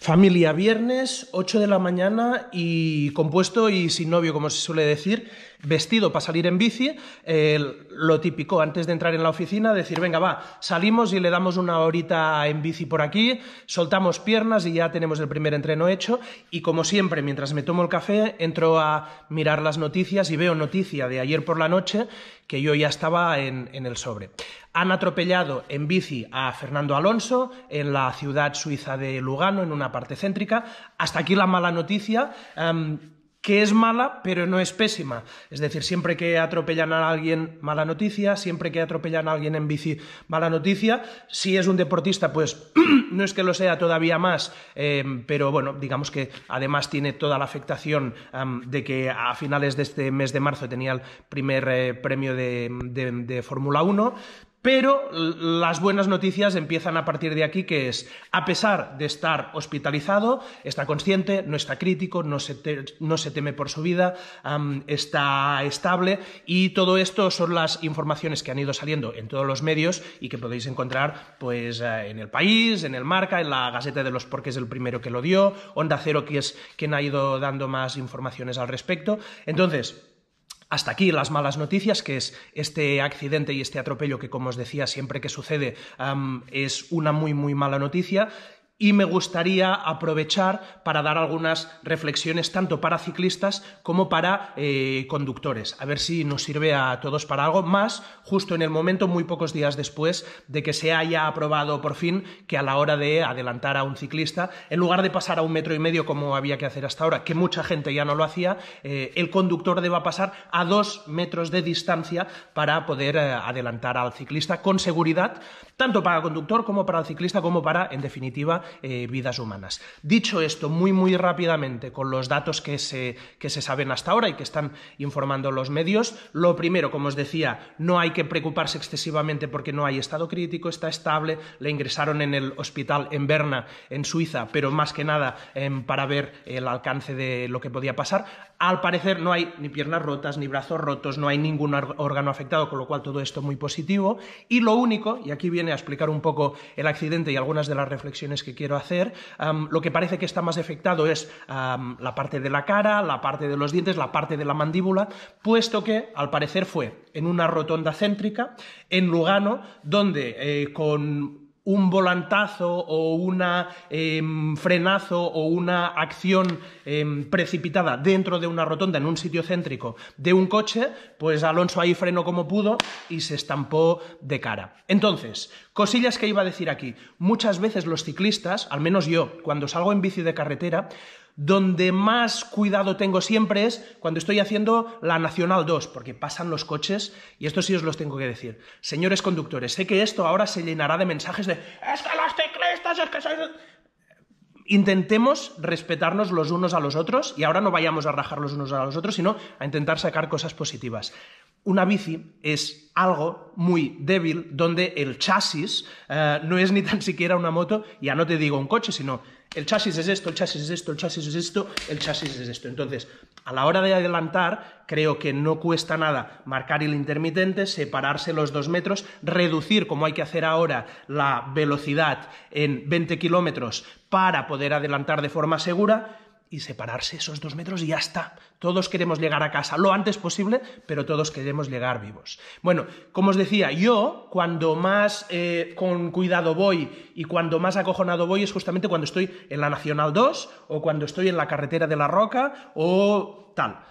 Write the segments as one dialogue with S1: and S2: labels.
S1: Familia, viernes, 8 de la mañana y compuesto y sin novio, como se suele decir vestido para salir en bici, lo típico, antes de entrar en la oficina, decir, venga, va, salimos y le damos una horita en bici por aquí, soltamos piernas y ya tenemos el primer entreno hecho. Y como siempre, mientras me tomo el café, entro a mirar las noticias y veo noticia de ayer por la noche que yo ya estaba en, el sobre. Han atropellado en bici a Fernando Alonso en la ciudad suiza de Lugano, en una parte céntrica. Hasta aquí la mala noticia. Em, que es mala, pero no es pésima. Es decir, siempre que atropellan a alguien, mala noticia, siempre que atropellan a alguien en bici, mala noticia. Si es un deportista, pues no es que lo sea todavía más, eh, pero bueno, digamos que además tiene toda la afectación de que a finales de este mes de marzo tenía el primer eh, premio de, de Fórmula 1 pero las buenas noticias empiezan a partir de aquí, que es, a pesar de estar hospitalizado, está consciente, no está crítico, no se, teme por su vida, está estable y todo esto son las informaciones que han ido saliendo en todos los medios y que podéis encontrar pues, eh, en el país, en el marca, en la Gaceta de los Porques, el primero que lo dio, Onda Cero, que es quien ha ido dando más informaciones al respecto. Entonces, hasta aquí las malas noticias, que es este accidente y este atropello que, como os decía, siempre que sucede es una muy, muy mala noticia y me gustaría aprovechar para dar algunas reflexiones tanto para ciclistas como para eh, conductores. A ver si nos sirve a todos para algo más, justo en el momento, muy pocos días después de que se haya aprobado por fin que a la hora de adelantar a un ciclista, en lugar de pasar a un metro y medio como había que hacer hasta ahora, que mucha gente ya no lo hacía, eh, el conductor deba pasar a dos metros de distancia para poder eh, adelantar al ciclista con seguridad, tanto para el conductor como para el ciclista, como para, en definitiva, eh, vidas humanas. Dicho esto, muy muy rápidamente, con los datos que se, que se saben hasta ahora y que están informando los medios, lo primero, como os decía, no hay que preocuparse excesivamente porque no hay estado crítico, está estable, le ingresaron en el hospital en Berna, en Suiza, pero más que nada em, para ver el alcance de lo que podía pasar. Al parecer no hay ni piernas rotas, ni brazos rotos, no hay ningún órgano afectado, con lo cual todo esto muy positivo. Y lo único, y aquí viene a explicar un poco el accidente y algunas de las reflexiones que quiero hacer, lo que parece que está más afectado es la parte de la cara, la parte de los dientes, la parte de la mandíbula, puesto que al parecer fue en una rotonda céntrica en Lugano, donde eh, con un volantazo o una em, frenazo o una acción em, precipitada dentro de una rotonda en un sitio céntrico de un coche, pues Alonso ahí frenó como pudo y se estampó de cara. Entonces, cosillas que iba a decir aquí. Muchas veces los ciclistas, al menos yo, cuando salgo en bici de carretera, donde más cuidado tengo siempre es cuando estoy haciendo la Nacional 2, porque pasan los coches y esto sí os los tengo que decir. Señores conductores, sé que esto ahora se llenará de mensajes de es que los ciclistas, es que sois... Intentemos respetarnos los unos a los otros y ahora no vayamos a rajar los unos a los otros, sino a intentar sacar cosas positivas una bici es algo muy débil donde el chasis eh, no es ni tan siquiera una moto, ya no te digo un coche, sino el chasis es esto, el chasis es esto, el chasis es esto, el chasis es esto. Entonces, a la hora de adelantar, creo que no cuesta nada marcar el intermitente, separarse los dos metros, reducir, como hay que hacer ahora, la velocidad en 20 kilómetros para poder adelantar de forma segura y separarse esos dos metros y ya está. Todos queremos llegar a casa lo antes posible, pero todos queremos llegar vivos. Bueno, como os decía, yo cuando más eh, con cuidado voy y cuando más acojonado voy es justamente cuando estoy en la Nacional 2 o cuando estoy en la carretera de la Roca o tal.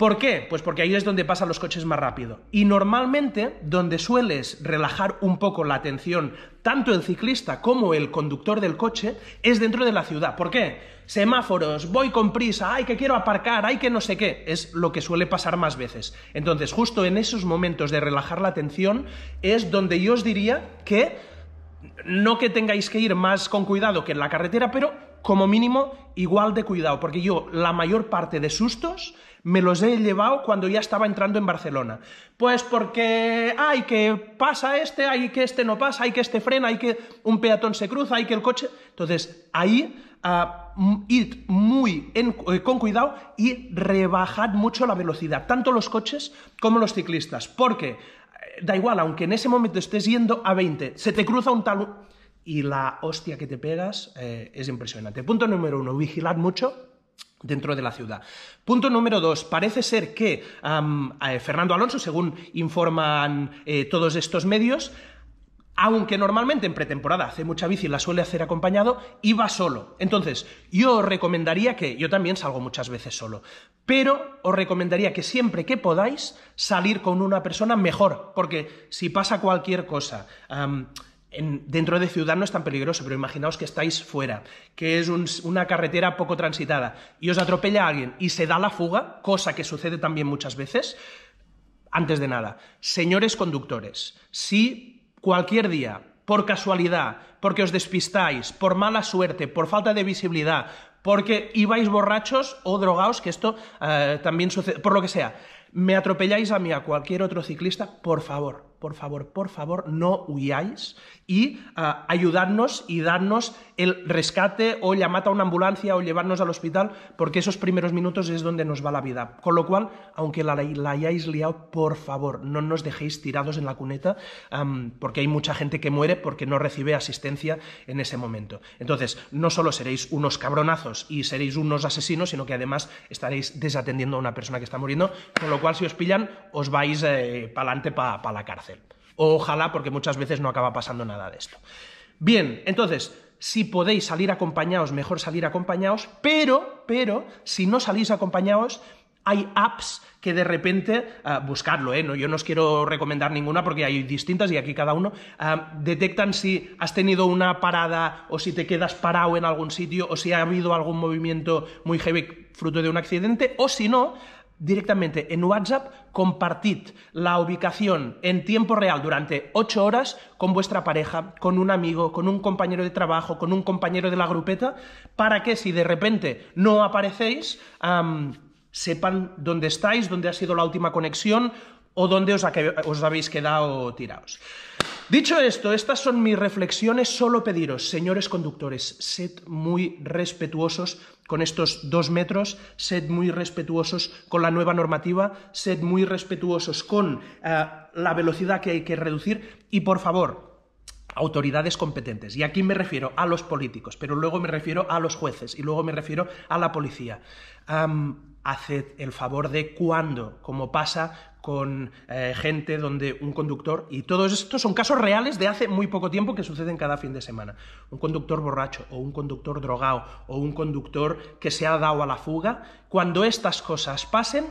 S1: ¿Por qué? Pues porque ahí es donde pasan los coches más rápido. Y normalmente, donde sueles relajar un poco la atención, tanto el ciclista como el conductor del coche, es dentro de la ciudad. ¿Por qué? Semáforos, voy con prisa, ay que quiero aparcar, ay que no sé qué. Es lo que suele pasar más veces. Entonces, justo en esos momentos de relajar la atención, es donde yo os diría que no que tengáis que ir más con cuidado que en la carretera, pero como mínimo igual de cuidado. Porque yo, la mayor parte de sustos me los he llevado cuando ya estaba entrando en Barcelona. Pues porque hay que pasa este, hay que este no pasa, hay que este frena, hay que un peatón se cruza, hay que el coche. Entonces, ahí ah, id muy eh, con cuidado y rebajad mucho la velocidad, tanto los coches como los ciclistas, porque eh, da igual, aunque en ese momento estés yendo a 20, se te cruza un tal y la hostia que te pegas eh, es impresionante. Punto número uno, vigilad mucho dentro de la ciudad. Punto número dos, parece ser que eh, Fernando Alonso, según informan eh, todos estos medios, aunque normalmente en pretemporada hace mucha bici y la suele hacer acompañado, iba solo. Entonces, yo os recomendaría que, yo también salgo muchas veces solo, pero os recomendaría que siempre que podáis salir con una persona mejor, porque si pasa cualquier cosa, dentro de ciudad no es tan peligroso, pero imaginaos que estáis fuera, que es una carretera poco transitada y os atropella a alguien y se da la fuga, cosa que sucede también muchas veces. Antes de nada, señores conductores, si cualquier día, por casualidad, porque os despistáis, por mala suerte, por falta de visibilidad, porque ibais borrachos o drogaos, que esto eh, también sucede, por lo que sea, me atropelláis a mí, a cualquier otro ciclista, por favor, por favor, por favor, no huyáis y ah, ayudarnos y darnos el rescate o llamar a una ambulancia o llevarnos al hospital, porque esos primeros minutos es donde nos va la vida. Con lo cual, aunque la, hayáis liado, por favor, no nos dejéis tirados en la cuneta, porque hay mucha gente que muere porque no recibe asistencia en ese momento. Entonces, no solo seréis unos cabronazos y seréis unos asesinos, sino que además estaréis desatendiendo a una persona que está muriendo, con lo cual si os pillan, os vais eh, para adelante, para la cárcel. Ojalá, porque muchas veces no acaba pasando nada de esto. Bien, entonces, si podéis salir acompañados, mejor salir acompañados, pero, pero, si no salís acompañados, hay apps que de repente, buscadlo, ah, buscarlo, ¿eh? no, yo no os quiero recomendar ninguna porque hay distintas y aquí cada uno, ah, detectan si has tenido una parada o si te quedas parado en algún sitio o si ha habido algún movimiento muy heavy fruto de un accidente o si no, directamente en WhatsApp, compartid la ubicación en tiempo real durante 8 horas con vuestra pareja, con un amigo, con un compañero de trabajo, con un compañero de la grupeta, para que si de repente no aparecéis, sepan dónde estáis, dónde ha sido la última conexión o dónde os, os habéis quedado tirados. Dicho esto, estas son mis reflexiones. Solo pediros, señores conductores, sed muy respetuosos con estos dos metros, sed muy respetuosos con la nueva normativa, sed muy respetuosos con eh, la velocidad que hay que reducir y, por favor, autoridades competentes. Y aquí me refiero a los políticos, pero luego me refiero a los jueces y luego me refiero a la policía haced el favor de cuándo, como pasa con eh, gente donde un conductor, y todos estos son casos reales de hace muy poco tiempo que suceden cada fin de semana, un conductor borracho o un conductor drogado o un conductor que se ha dado a la fuga, cuando estas cosas pasen,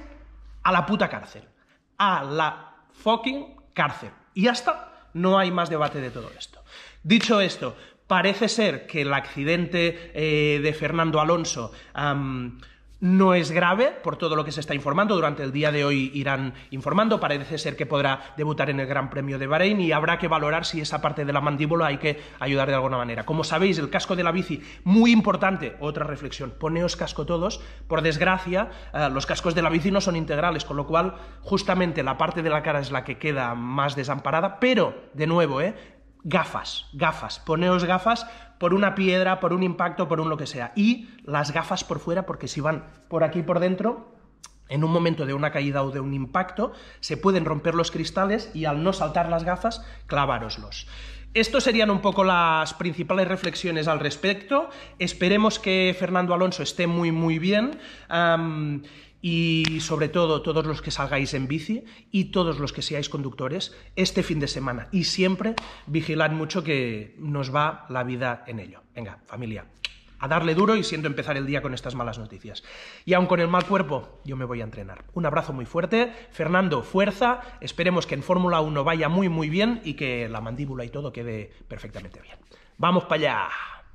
S1: a la puta cárcel, a la fucking cárcel. Y hasta no hay más debate de todo esto. Dicho esto, parece ser que el accidente eh, de Fernando Alonso... No es grave por todo lo que se está informando. Durante el día de hoy irán informando. Parece ser que podrá debutar en el Gran Premio de Bahrein y habrá que valorar si esa parte de la mandíbula hay que ayudar de alguna manera. Como sabéis, el casco de la bici, muy importante. Otra reflexión. Poneos casco todos. Por desgracia, eh, los cascos de la bici no son integrales, con lo cual justamente la parte de la cara es la que queda más desamparada. Pero, de nuevo, ¿eh? gafas, gafas, poneos gafas por una piedra, por un impacto, por un lo que sea. Y las gafas por fuera, porque si van por aquí por dentro, en un momento de una caída o de un impacto, se pueden romper los cristales y al no saltar las gafas, clavároslos. Estos serían un poco las principales reflexiones al respecto. Esperemos que Fernando Alonso esté muy, muy bien y sobre todo todos los que salgáis en bici y todos los que seáis conductores este fin de semana y siempre vigilad mucho que nos va la vida en ello. Venga, familia, a darle duro y siento empezar el día con estas malas noticias. Y aun con el mal cuerpo, yo me voy a entrenar. Un abrazo muy fuerte. Fernando, fuerza. Esperemos que en Fórmula 1 vaya muy, muy bien y que la mandíbula y todo quede perfectamente bien. ¡Vamos para allá!